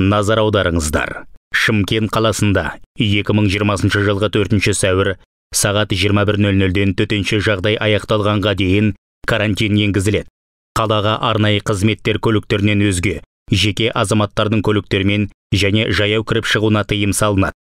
назар аударыңыздар шымкент қаласында 2020 жылғы 4 сәуір сағат 21.00-ден төтенше жағдай аяқталғанға дейін карантин енгізіледі қалаға арнайы қызметтер көліктерінен өзге жеке азаматтардың көліктермен және жаяу кіріп шығуына тыйым салынады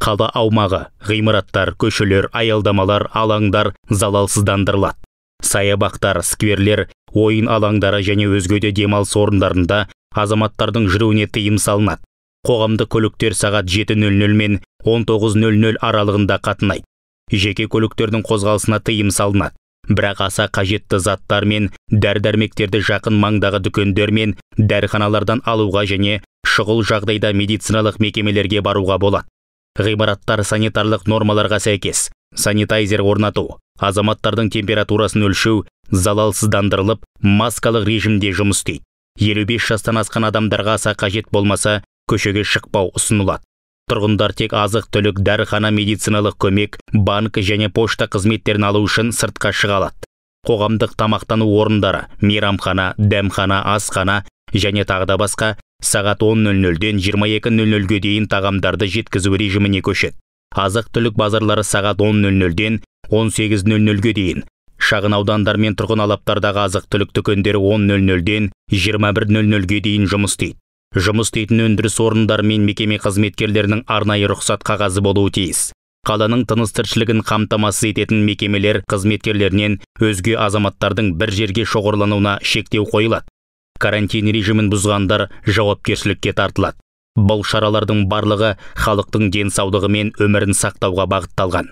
қала аумағы ғимараттар көшелер аялдамалар алаңдар залалсыздандырылады саябақтар скверлер ойын алаңдары және өзге де демалыс орындарында азаматтардың жүруіне тыйым салынады қоғамдық көліктер сағат 7.00 мен 19.00 аралығында қатынайды жеке көліктердің қозғалысына тыйым салынады бірақ аса қажетті заттар мен дәрі дәрмектерді жақын маңдағы дүкендер мен дәріханалардан алуға және шұғыл жағдайда медициналық мекемелерге баруға болады ғимараттар санитарлық нормаларға сәйкес санитайзер орнату азаматтардың температурасын өлшеу залалсыздандырылып маскалық режимде жұмыс істейді елу бес жастан асқан адамдарға аса қажет болмаса көшеге шықпау ұсынылады тұрғындар тек азық түлік дәріхана медициналық көмек банк және пошта қызметтерін алу үшін сыртқа шыға алады қоғамдық тамақтану орындары мейрамхана дәмхана асхана және тағы да басқа сағат 10.00-ден 22.00-ге дейін тағамдарды жеткізу режиміне көшеді азық түлік базарлары сағат 10.00-ден 18.00-ге дейін шағын аудандар мен тұрғын алаптардағы азық түлік дүкендері 10.00-ден 21.00-ге дейін жұмыс істейді. Жұмыс істейтін өндіріс орындары мен мекеме қызметкерлерінің арнайы рұқсат қағазы болуы тиіс. Қаланың тыныс тіршілігін қамтамасыз ететін мекемелер қызметкерлерінен өзге азаматтардың бір жерге шоғырлануына шектеу қойылады. Карантин режимін бұзғандар жауапкершілікке тартылады. Бұл шаралардың барлығы халықтың денсаулығы мен өмірін сақтауға бағытталған.